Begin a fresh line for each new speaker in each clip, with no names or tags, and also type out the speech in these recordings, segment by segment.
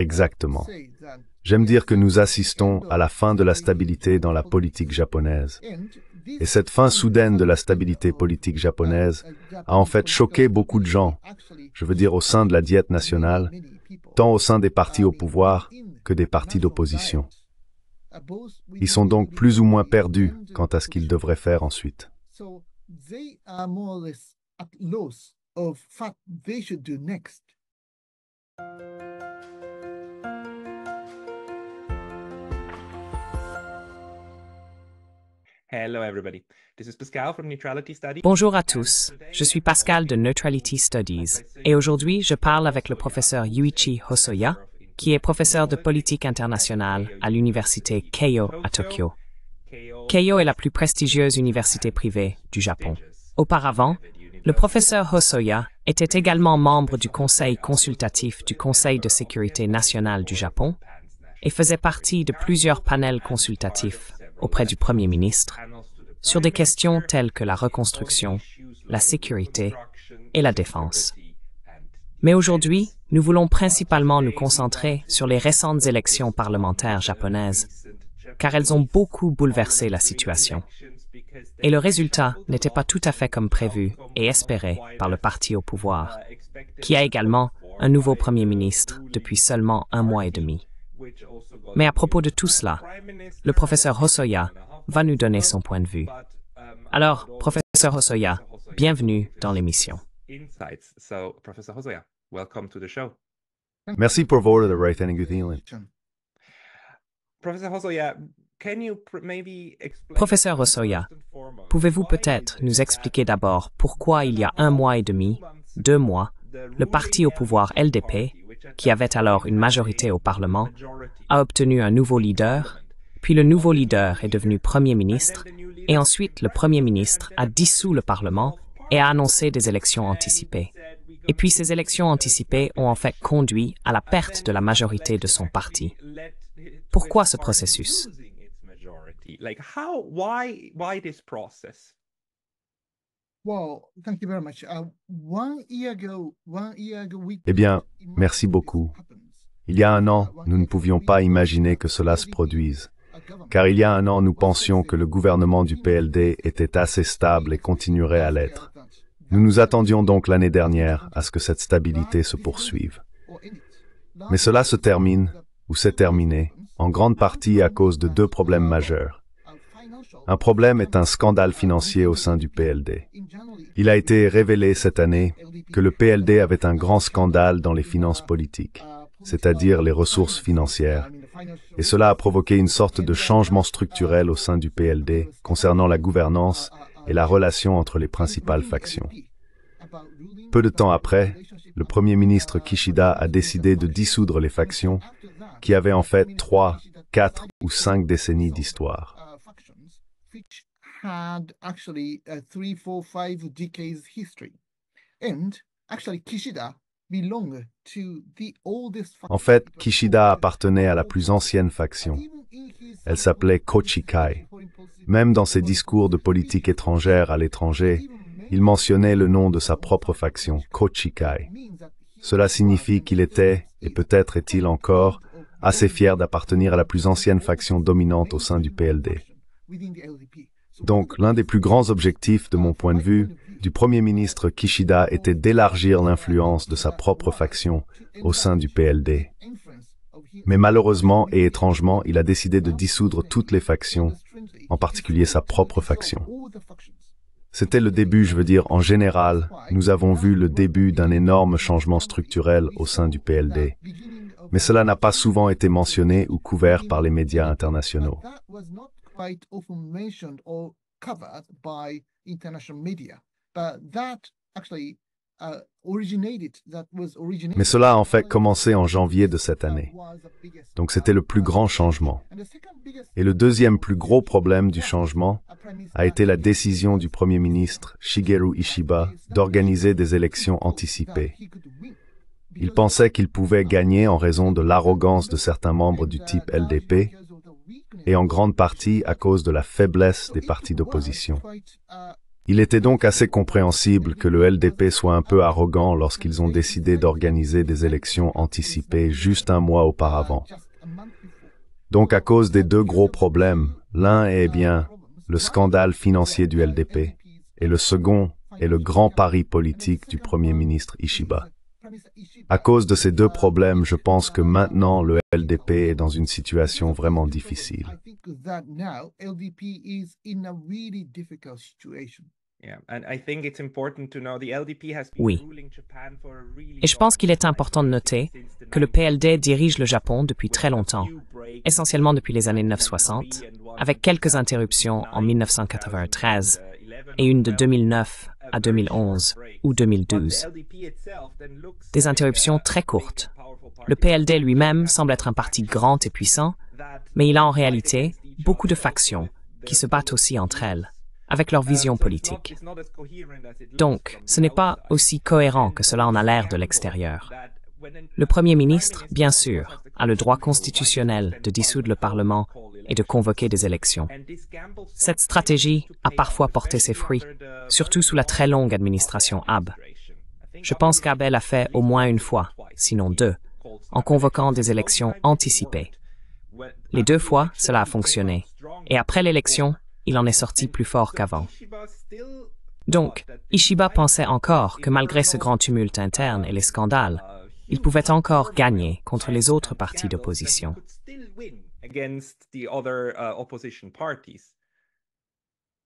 Exactement. J'aime dire que nous assistons à la fin de la stabilité dans la politique japonaise. Et cette fin soudaine de la stabilité politique uh, japonaise a en fait choqué beaucoup de gens, je veux dire au sein de la diète nationale, tant au sein des partis au pouvoir que des partis d'opposition. Uh, Ils sont donc plus ou moins perdus quant à ce qu'ils devraient faire ensuite
of should do next.
Hello everybody. This is Pascal from Neutrality Studies. Bonjour
à tous, je suis Pascal de Neutrality Studies et aujourd'hui je parle avec le professeur Yuichi Hosoya, qui est professeur de politique internationale à l'université Keio à Tokyo. Keio est la plus prestigieuse université privée du Japon. Auparavant, le professeur Hosoya était également membre du Conseil consultatif du Conseil de sécurité nationale du Japon et faisait partie de plusieurs panels consultatifs auprès du Premier ministre sur des questions telles que la reconstruction, la sécurité et la défense. Mais aujourd'hui, nous voulons principalement nous concentrer sur les récentes élections parlementaires japonaises, car elles ont beaucoup bouleversé la situation. Et le résultat n'était pas tout à fait comme prévu et espéré par le parti au pouvoir, qui a également un nouveau Premier ministre depuis seulement un mois et demi. Mais à propos de tout cela, le professeur Hosoya va nous donner son point de vue. Alors, professeur Hosoya, bienvenue dans l'émission.
Merci pour votre
Professeur Hosoya,
Professeur Osoya, pouvez-vous peut-être nous expliquer d'abord pourquoi il y a un mois et demi, deux mois, le parti au pouvoir LDP, qui avait alors une majorité au Parlement, a obtenu un nouveau leader, puis le nouveau leader est devenu Premier ministre, et ensuite le Premier ministre a dissous le Parlement et a annoncé des élections anticipées. Et puis ces élections anticipées ont en fait conduit à la perte de la majorité de son parti. Pourquoi ce processus
eh bien, merci beaucoup. Il y a un an, nous ne pouvions pas imaginer que cela se produise, car il y a un an, nous pensions que le gouvernement du PLD était assez stable et continuerait à l'être. Nous nous attendions donc l'année dernière à ce que cette stabilité se poursuive. Mais cela se termine, ou s'est terminé, en grande partie à cause de deux problèmes majeurs. Un problème est un scandale financier au sein du PLD. Il a été révélé cette année que le PLD avait un grand scandale dans les finances politiques, c'est-à-dire les ressources financières, et cela a provoqué une sorte de changement structurel au sein du PLD concernant la gouvernance et la relation entre les principales factions. Peu de temps après, le Premier ministre Kishida a décidé de dissoudre les factions qui avaient en fait trois, quatre ou cinq décennies d'histoire. En fait, Kishida appartenait à la plus ancienne faction. Elle s'appelait Kochikai. Même dans ses discours de politique étrangère à l'étranger, il mentionnait le nom de sa propre faction, Kochikai. Cela signifie qu'il était, et peut-être est-il encore, assez fier d'appartenir à la plus ancienne faction dominante au sein du PLD. Donc, l'un des plus grands objectifs, de mon point de vue, du Premier ministre Kishida était d'élargir l'influence de sa propre faction au sein du PLD. Mais malheureusement et étrangement, il a décidé de dissoudre toutes les factions, en particulier sa propre faction. C'était le début, je veux dire, en général, nous avons vu le début d'un énorme changement structurel au sein du PLD. Mais cela n'a pas souvent été mentionné ou couvert par les médias internationaux. Mais cela a en fait commencé en janvier de cette année. Donc c'était le plus grand changement. Et le deuxième plus gros problème du changement a été la décision du Premier ministre Shigeru Ishiba d'organiser des élections anticipées. Il pensait qu'il pouvait gagner en raison de l'arrogance de certains membres du type LDP et en grande partie à cause de la faiblesse des partis d'opposition. Il était donc assez compréhensible que le LDP soit un peu arrogant lorsqu'ils ont décidé d'organiser des élections anticipées juste un mois auparavant. Donc à cause des deux gros problèmes, l'un est bien le scandale financier du LDP et le second est le grand pari politique du Premier ministre Ishiba. À cause de ces deux problèmes, je pense que maintenant le LDP est dans une situation vraiment difficile.
Oui.
Et je pense qu'il est important de noter que le PLD dirige le Japon depuis très longtemps, essentiellement depuis les années 1960, avec quelques interruptions en 1993 et une de 2009 à 2011 ou 2012. Des interruptions très courtes. Le PLD lui-même semble être un parti grand et puissant, mais il a en réalité beaucoup de factions qui se battent aussi entre elles, avec leur vision politique. Donc, ce n'est pas aussi cohérent que cela en a l'air de l'extérieur. Le Premier ministre, bien sûr, a le droit constitutionnel de dissoudre le Parlement et de convoquer des élections. Cette stratégie a parfois porté ses fruits, surtout sous la très longue administration Abe. Je pense qu'Abel a fait au moins une fois, sinon deux, en convoquant des élections anticipées. Les deux fois, cela a fonctionné. Et après l'élection, il en est sorti plus fort qu'avant. Donc, Ishiba pensait encore que malgré ce grand tumulte interne et les scandales, il pouvait encore gagner contre les autres partis d'opposition.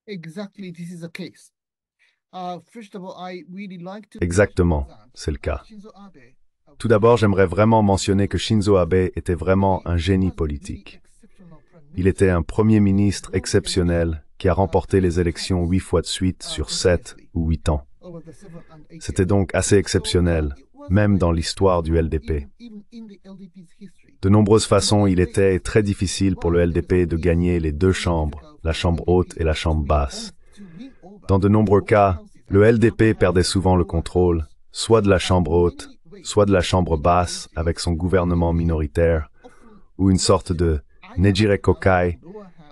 Exactement,
c'est le cas. Uh, Tout d'abord, j'aimerais vraiment mentionner que Shinzo Abe était vraiment un génie politique. Il était un premier ministre exceptionnel qui a remporté les élections huit fois de suite uh, sur sept ou huit ans. C'était donc assez exceptionnel même dans l'histoire du LDP. De nombreuses façons, il était très difficile pour le LDP de gagner les deux chambres, la chambre haute et la chambre basse. Dans de nombreux cas, le LDP perdait souvent le contrôle, soit de la chambre haute, soit de la chambre basse avec son gouvernement minoritaire, ou une sorte de nejirekokai,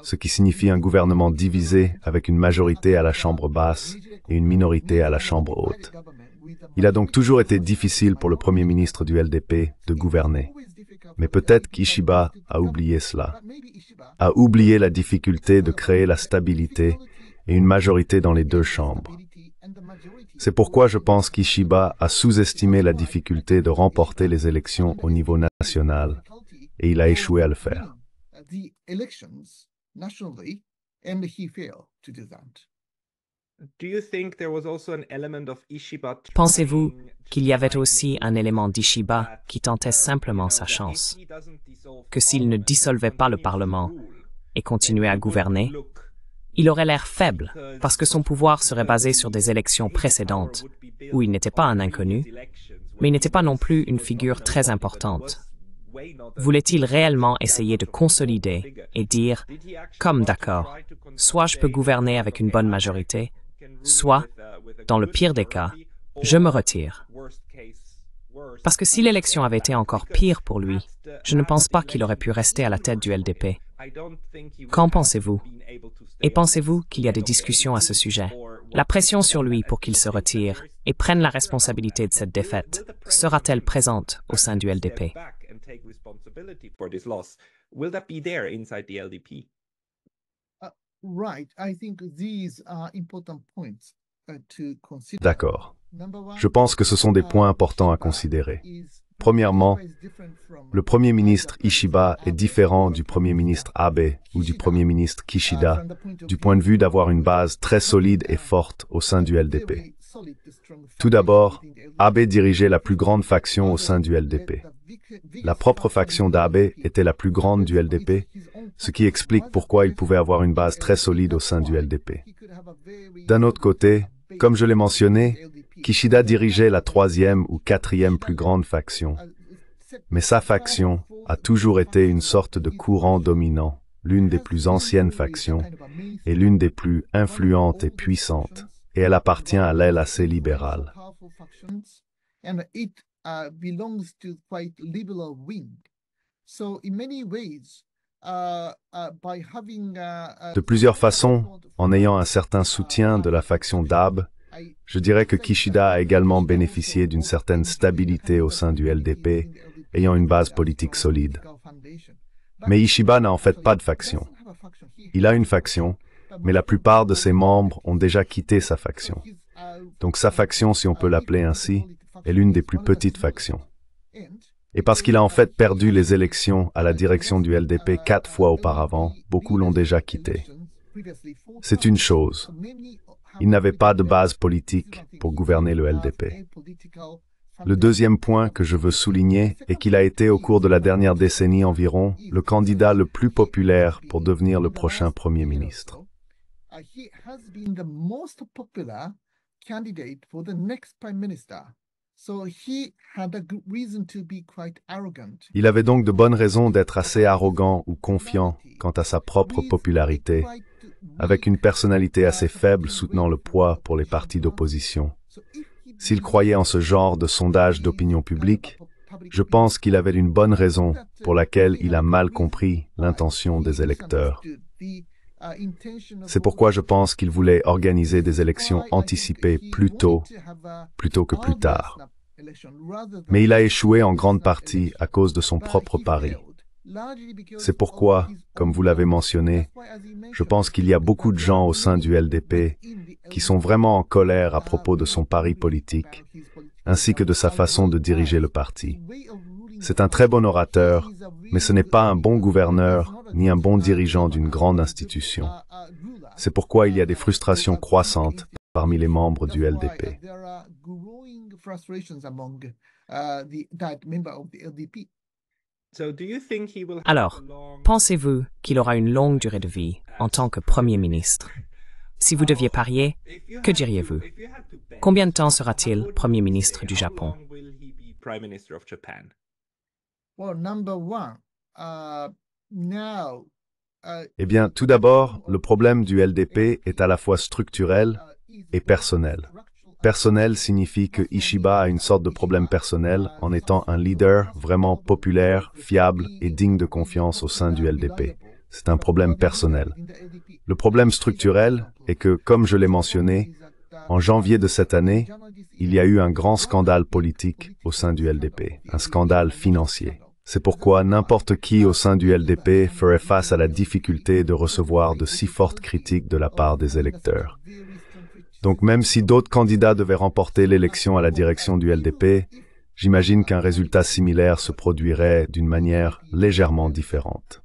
ce qui signifie un gouvernement divisé avec une majorité à la chambre basse et une minorité à la chambre haute. Il a donc toujours été difficile pour le Premier ministre du LDP de gouverner. Mais peut-être qu'Ishiba a oublié cela, a oublié la difficulté de créer la stabilité et une majorité dans les deux chambres. C'est pourquoi je pense qu'Ishiba a sous-estimé la difficulté de remporter les élections au niveau national et il a échoué à le faire. Pensez-vous
qu'il y avait aussi un élément d'Ishiba qui tentait uh, simplement sa chance, que s'il ne dissolvait pas le Parlement et continuait à gouverner, il aurait l'air faible parce que son pouvoir serait basé sur des élections précédentes où il n'était pas un inconnu, mais il n'était pas non plus une figure très importante. Voulait-il réellement essayer de consolider et dire, comme d'accord, soit je peux gouverner avec une bonne majorité, soit, dans le pire des cas, je me retire. Parce que si l'élection avait été encore pire pour lui, je ne pense pas qu'il aurait pu rester à la tête du LDP. Qu'en pensez-vous Et pensez-vous qu'il y a des discussions à ce sujet La pression sur lui pour qu'il se retire et prenne la responsabilité de cette défaite sera-t-elle présente au sein du LDP
D'accord. Je pense que ce sont des uh, points importants à considérer. Premièrement, le Premier ministre Ishiba est différent du Premier ministre Abe ou du Premier ministre uh, Kishida du point de vue d'avoir une base très solide et forte au sein du LDP. Tout d'abord, Abe dirigeait la plus grande faction au sein du LDP. La propre faction d'Abe était la plus grande du LDP, ce qui explique pourquoi il pouvait avoir une base très solide au sein du LDP. D'un autre côté, comme je l'ai mentionné, Kishida dirigeait la troisième ou quatrième plus grande faction, mais sa faction a toujours été une sorte de courant dominant, l'une des plus anciennes factions et l'une des plus influentes et puissantes et elle appartient à l'aile assez libérale. De plusieurs façons, en ayant un certain uh, soutien de la faction d'Ab, je dirais que Kishida a également bénéficié d'une certaine stabilité au sein du LDP, ayant une base politique solide. Mais Ishiba n'a en fait pas de faction. Il a une faction, mais la plupart de ses membres ont déjà quitté sa faction. Donc sa faction, si on peut l'appeler ainsi, est l'une des plus petites factions. Et parce qu'il a en fait perdu les élections à la direction du LDP quatre fois auparavant, beaucoup l'ont déjà quitté. C'est une chose. Il n'avait pas de base politique pour gouverner le LDP. Le deuxième point que je veux souligner est qu'il a été au cours de la dernière décennie environ le candidat le plus populaire pour devenir le prochain Premier ministre. Il avait donc de bonnes raisons d'être assez arrogant ou confiant quant à sa propre popularité, avec une personnalité assez faible soutenant le poids pour les partis d'opposition. S'il croyait en ce genre de sondage d'opinion publique, je pense qu'il avait une bonne raison pour laquelle il a mal compris l'intention des électeurs. C'est pourquoi je pense qu'il voulait organiser des élections anticipées plus tôt, plutôt que plus tard. Mais il a échoué en grande partie à cause de son propre pari. C'est pourquoi, comme vous l'avez mentionné, je pense qu'il y a beaucoup de gens au sein du LDP qui sont vraiment en colère à propos de son pari politique, ainsi que de sa façon de diriger le parti. C'est un très bon orateur, mais ce n'est pas un bon gouverneur ni un bon dirigeant d'une grande institution. C'est pourquoi il y a des frustrations croissantes parmi les membres du LDP.
Alors, pensez-vous qu'il aura une longue durée de vie en tant que Premier ministre Si vous deviez parier, que diriez-vous Combien de temps sera-t-il Premier ministre du
Japon
uh, Uh,
eh bien, tout d'abord, le problème du LDP est à la fois structurel uh, et personnel. Personnel signifie que Ishiba a une sorte de problème personnel en étant un leader vraiment populaire, fiable et digne de confiance au sein du LDP. C'est un problème personnel. Le problème structurel est que, comme je l'ai mentionné, uh, en janvier de cette année, il y a eu un grand scandale politique au sein du LDP, un scandale financier. C'est pourquoi n'importe qui au sein du LDP ferait face à la difficulté de recevoir de si fortes critiques de la part des électeurs. Donc même si d'autres candidats devaient remporter l'élection à la direction du LDP, j'imagine qu'un résultat similaire se produirait d'une manière légèrement différente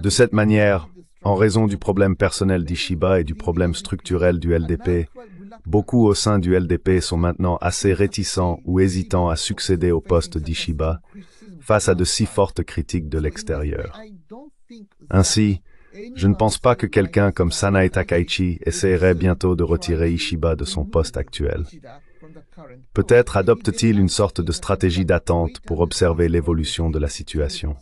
de cette manière, en raison du problème personnel d'Ishiba et du problème structurel du LDP, beaucoup au sein du LDP sont maintenant assez réticents ou hésitants à succéder au poste d'Ishiba face à de si fortes critiques de l'extérieur. Ainsi, je ne pense pas que quelqu'un comme Sanae Takaichi essaierait bientôt de retirer Ishiba de son poste actuel. Peut-être adopte-t-il une sorte de stratégie d'attente pour observer l'évolution de la situation.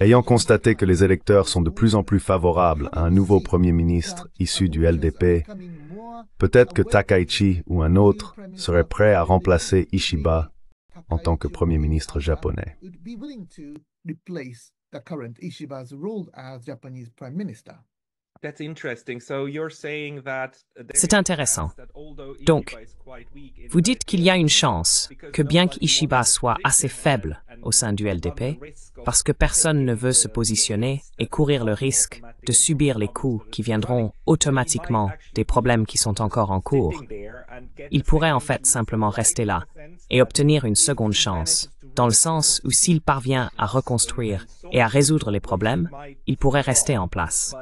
Ayant constaté que les électeurs sont de plus en plus favorables à un nouveau Premier ministre issu du LDP, peut-être que Takaichi ou un autre serait prêt à remplacer Ishiba en tant que Premier ministre japonais.
C'est intéressant. Donc, vous dites qu'il y a une chance que bien qu'Ishiba soit assez faible au sein du LDP, parce que personne ne veut se positionner et courir le risque de subir les coups qui viendront automatiquement des problèmes qui sont encore en cours, il pourrait en fait simplement rester là et obtenir une seconde chance, dans le sens où s'il parvient à reconstruire et à résoudre les problèmes, il pourrait rester en place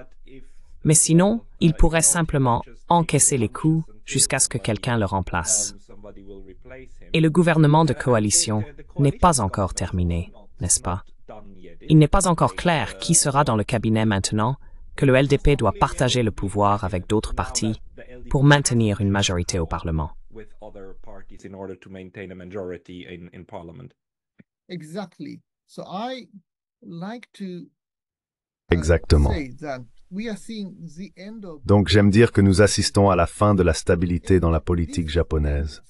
mais sinon, il pourrait simplement encaisser les coups jusqu'à ce que quelqu'un le remplace. Et le gouvernement de coalition n'est pas encore terminé, n'est-ce pas Il n'est pas encore clair qui sera dans le cabinet maintenant, que le LDP doit partager le pouvoir avec d'autres partis pour maintenir une majorité au Parlement.
Uh,
Exactement. Donc j'aime dire que nous assistons à la fin de la stabilité dans la politique japonaise.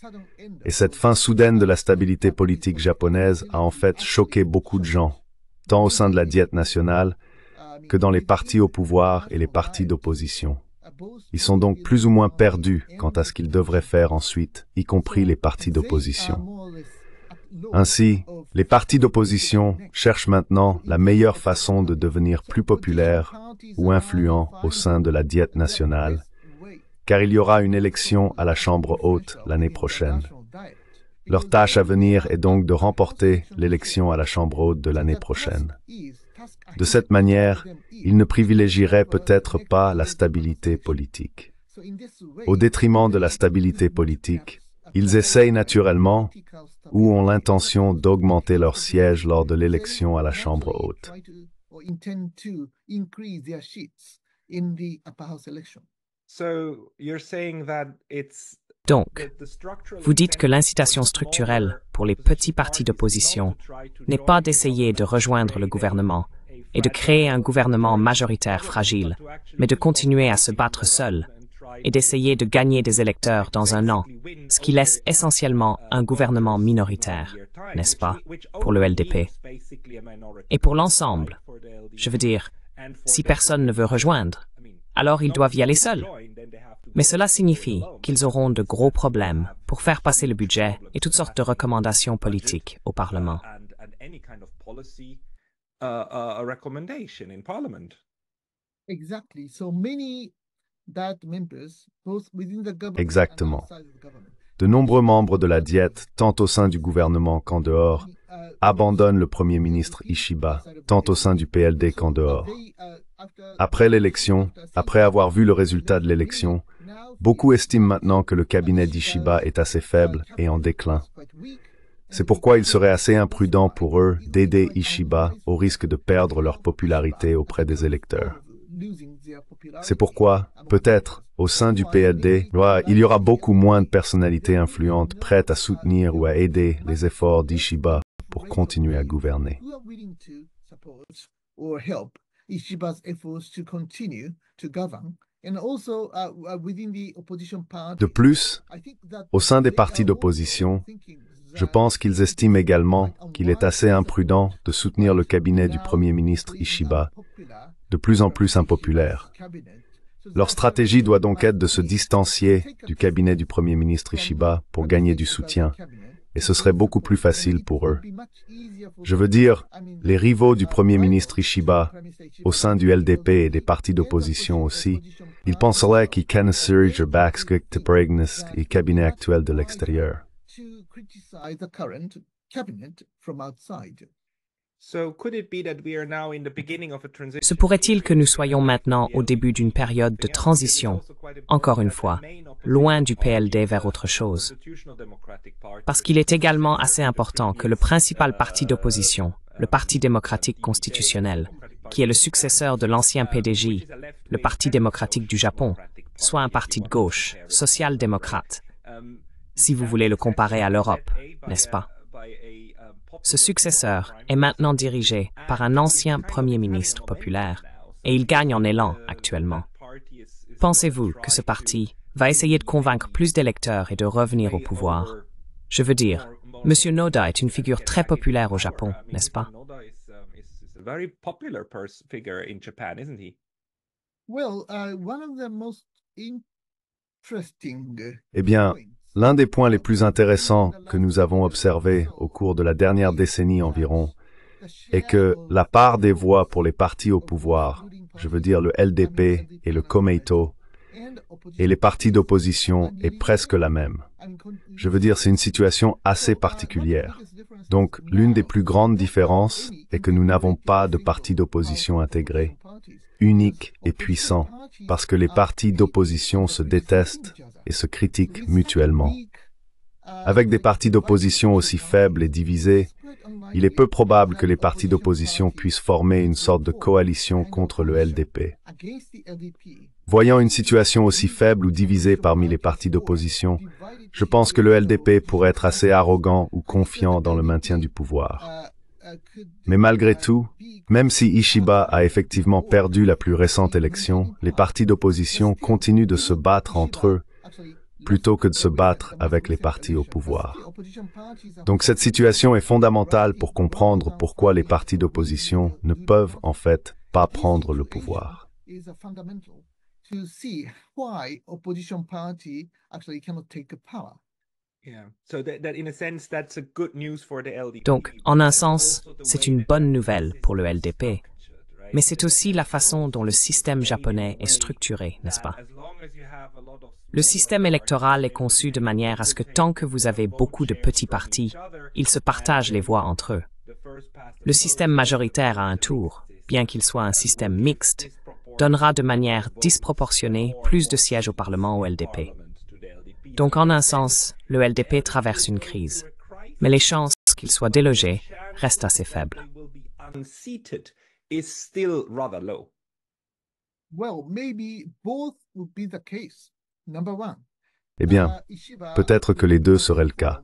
Et cette fin soudaine de la stabilité politique japonaise a en fait choqué beaucoup de gens, tant au sein de la diète nationale que dans les partis au pouvoir et les partis d'opposition. Ils sont donc plus ou moins perdus quant à ce qu'ils devraient faire ensuite, y compris les partis d'opposition. Ainsi, les partis d'opposition cherchent maintenant la meilleure façon de devenir plus populaires ou influents au sein de la diète nationale, car il y aura une élection à la Chambre haute l'année prochaine. Leur tâche à venir est donc de remporter l'élection à la Chambre haute de l'année prochaine. De cette manière, ils ne privilégieraient peut-être pas la stabilité politique. Au détriment de la stabilité politique, ils essayent naturellement ou ont l'intention d'augmenter leur siège lors de l'élection à la Chambre haute.
Donc, vous dites que l'incitation structurelle pour les petits partis d'opposition n'est pas d'essayer de rejoindre le gouvernement et de créer un gouvernement majoritaire fragile, mais de continuer à se battre seul et d'essayer de gagner des électeurs dans un an, ce qui laisse essentiellement un gouvernement minoritaire, n'est-ce pas, pour le LDP. Et pour l'ensemble, je veux dire, si personne ne veut rejoindre, alors ils doivent y aller seuls. Mais cela signifie qu'ils auront de gros problèmes pour faire passer le budget et toutes sortes de recommandations politiques au Parlement.
Exactly.
Exactement.
De nombreux membres de la Diète, tant au sein du gouvernement qu'en dehors, uh, abandonnent le Premier ministre Ishiba, tant au sein du PLD qu'en dehors. Uh, après l'élection, après avoir vu le résultat de l'élection, beaucoup estiment maintenant que le cabinet d'Ishiba uh, est assez faible et en déclin. C'est pourquoi il serait assez imprudent pour eux d'aider Ishiba au risque de perdre leur popularité auprès des électeurs. C'est pourquoi, peut-être, au sein du PLD, il y aura beaucoup moins de personnalités influentes prêtes à soutenir ou à aider les efforts d'Ishiba pour continuer à gouverner. De plus, au sein des partis d'opposition, je pense qu'ils estiment également qu'il est assez imprudent de soutenir le cabinet du Premier ministre Ishiba de plus en plus impopulaire. Leur stratégie doit donc être de se distancier du cabinet du Premier ministre Ishiba pour gagner du soutien, et ce serait beaucoup plus facile pour eux. Je veux dire, les rivaux du Premier ministre Ishiba, au sein du LDP et des partis d'opposition aussi, ils penseraient qu'ils cancerigent Baxkik et cabinet actuel de l'extérieur.
Se
pourrait-il que nous soyons maintenant au début d'une période de transition, encore une fois, loin du PLD vers autre chose Parce qu'il est également assez important que le principal parti d'opposition, le Parti démocratique constitutionnel, qui est le successeur de l'ancien PDJ, le Parti démocratique du Japon, soit un parti de gauche, social-démocrate, si vous voulez le comparer à l'Europe, n'est-ce pas ce successeur est maintenant dirigé par un ancien Premier ministre populaire et il gagne en élan actuellement. Pensez-vous que ce parti va essayer de convaincre plus d'électeurs et de revenir au pouvoir Je veux dire, M. Noda est une figure très populaire au Japon, n'est-ce pas
uh,
eh bien, L'un des points les plus intéressants que nous avons observés au cours de la dernière décennie environ est que la part des voix pour les partis au pouvoir, je veux dire le LDP et le Komeito, et les partis d'opposition est presque la même. Je veux dire, c'est une situation assez particulière. Donc, l'une des plus grandes différences est que nous n'avons pas de parti d'opposition intégré, unique et puissant, parce que les partis d'opposition se détestent et se critiquent mutuellement. Avec des partis d'opposition aussi faibles et divisés, il est peu probable que les partis d'opposition puissent former une sorte de coalition contre le LDP. Voyant une situation aussi faible ou divisée parmi les partis d'opposition, je pense que le LDP pourrait être assez arrogant ou confiant dans le maintien du pouvoir. Mais malgré tout, même si Ishiba a effectivement perdu la plus récente élection, les partis d'opposition continuent de se battre entre eux plutôt que de se battre avec les partis au pouvoir. Donc cette situation est fondamentale pour comprendre pourquoi les partis d'opposition ne peuvent en fait pas prendre le pouvoir.
Donc, en un sens, c'est une bonne nouvelle pour le LDP, mais c'est aussi la façon dont le système japonais est structuré, n'est-ce pas? Le système électoral est conçu de manière à ce que tant que vous avez beaucoup de petits partis, ils se partagent les voix entre eux. Le système majoritaire à un tour, bien qu'il soit un système mixte, donnera de manière disproportionnée plus de sièges au Parlement au LDP. Donc en un sens, le LDP traverse une crise, mais les chances qu'il soit délogé restent assez faibles.
Eh bien, uh, peut-être que les deux seraient le cas.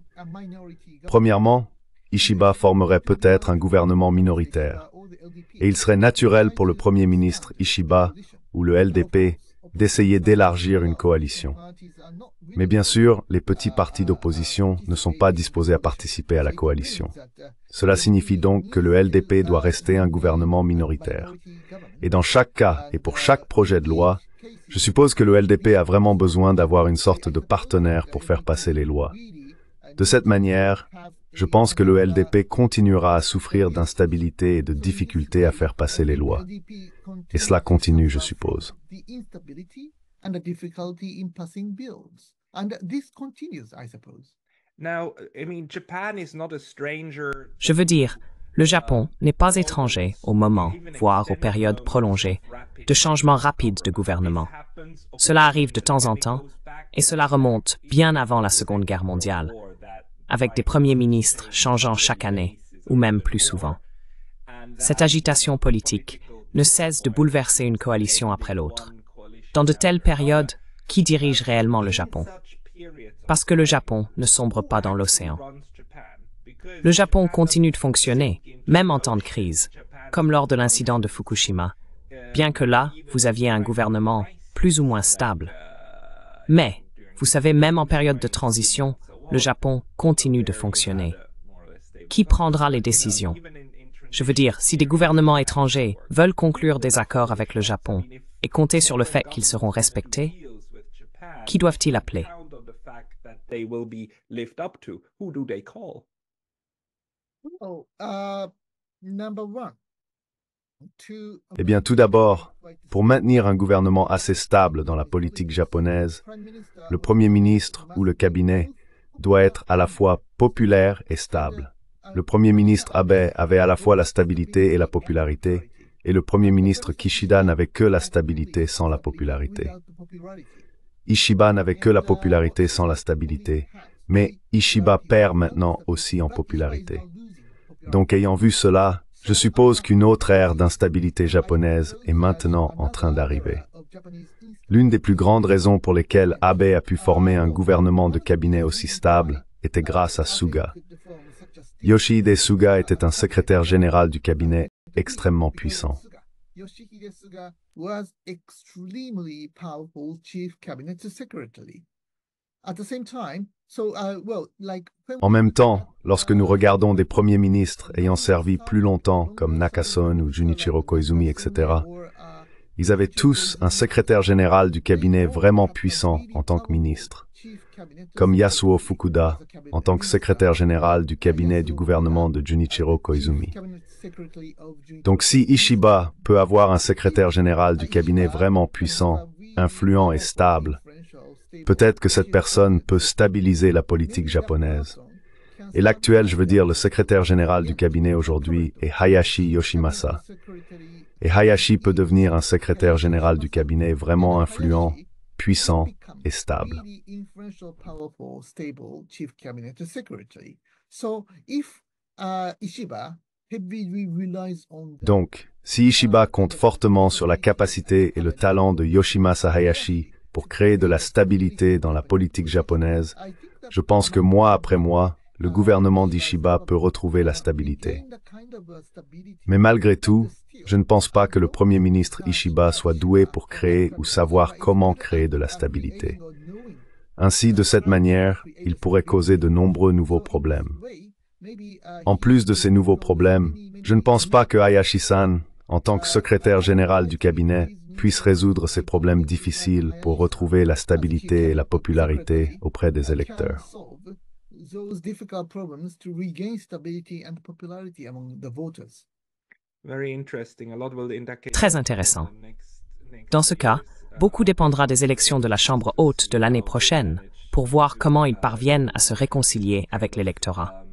Premièrement, Ishiba formerait peut-être un gouvernement minoritaire, et il serait naturel pour le Premier ministre Ishiba ou le LDP d'essayer d'élargir une coalition. Mais bien sûr, les petits partis d'opposition ne sont pas disposés à participer à la coalition. Cela signifie donc que le LDP doit rester un gouvernement minoritaire. Et dans chaque cas et pour chaque projet de loi, je suppose que le LDP a vraiment besoin d'avoir une sorte de partenaire pour faire passer les lois. De cette manière, je pense que le LDP continuera à souffrir d'instabilité et de difficultés à faire passer les lois. Et cela continue, je suppose.
Je veux dire, le Japon n'est pas étranger au moment, voire aux périodes prolongées, de changements rapides de gouvernement. Cela arrive de temps en temps et cela remonte bien avant la Seconde Guerre mondiale, avec des premiers ministres changeant chaque année, ou même plus souvent. Cette agitation politique ne cesse de bouleverser une coalition après l'autre. Dans de telles périodes, qui dirige réellement le Japon Parce que le Japon ne sombre pas dans l'océan. Le Japon continue de fonctionner, même en temps de crise, comme lors de l'incident de Fukushima, bien que là, vous aviez un gouvernement plus ou moins stable. Mais, vous savez, même en période de transition, le Japon continue de fonctionner. Qui prendra les décisions Je veux dire, si des gouvernements étrangers veulent conclure des accords avec le Japon et compter sur le fait qu'ils seront respectés, qui doivent-ils appeler
eh bien, tout d'abord, pour maintenir un gouvernement assez stable dans la politique japonaise, le Premier ministre ou le cabinet doit être à la fois populaire et stable. Le premier ministre Abe avait à la fois la stabilité et la popularité, et le premier ministre Kishida n'avait que la stabilité sans la popularité. Ishiba n'avait que la popularité sans la stabilité, mais Ishiba perd maintenant aussi en popularité. Donc ayant vu cela, je suppose qu'une autre ère d'instabilité japonaise est maintenant en train d'arriver. L'une des plus grandes raisons pour lesquelles Abe a pu former un gouvernement de cabinet aussi stable était grâce à Suga. Yoshihide Suga était un secrétaire général du cabinet extrêmement puissant.
Uh, en même temps,
lorsque nous regardons des premiers ministres ayant servi plus longtemps, comme Nakason ou Junichiro Koizumi, etc., uh, ils avaient tous un secrétaire général du cabinet vraiment puissant en tant que ministre, comme Yasuo Fukuda en tant que secrétaire général du cabinet du gouvernement de Junichiro Koizumi. Donc si Ishiba peut avoir un secrétaire général du cabinet vraiment puissant, influent et stable, Peut-être que cette personne peut stabiliser la politique japonaise. Et l'actuel, je veux dire, le secrétaire général du cabinet aujourd'hui est Hayashi Yoshimasa. Et Hayashi peut devenir un secrétaire général du cabinet vraiment influent, puissant et stable. Donc, si Ishiba compte fortement sur la capacité et le talent de Yoshimasa Hayashi pour créer de la stabilité dans la politique japonaise, je pense que mois après mois, le gouvernement d'Ishiba peut retrouver la stabilité. Mais malgré tout, je ne pense pas que le Premier ministre Ishiba soit doué pour créer ou savoir comment créer de la stabilité. Ainsi, de cette manière, il pourrait causer de nombreux nouveaux problèmes. En plus de ces nouveaux problèmes, je ne pense pas que Hayashi-san, en tant que secrétaire général du cabinet, puisse résoudre ces problèmes difficiles pour retrouver la stabilité et la popularité auprès des électeurs.
Très intéressant. Dans ce cas, uh, beaucoup dépendra des élections de la Chambre haute de l'année prochaine pour voir comment ils parviennent à se réconcilier avec l'électorat.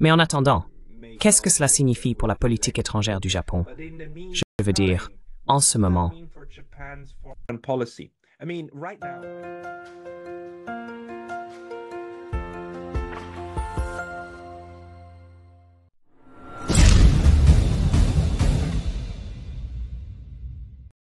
Mais en attendant, qu'est-ce que cela signifie pour la politique étrangère du Japon Je veux dire, en ce moment.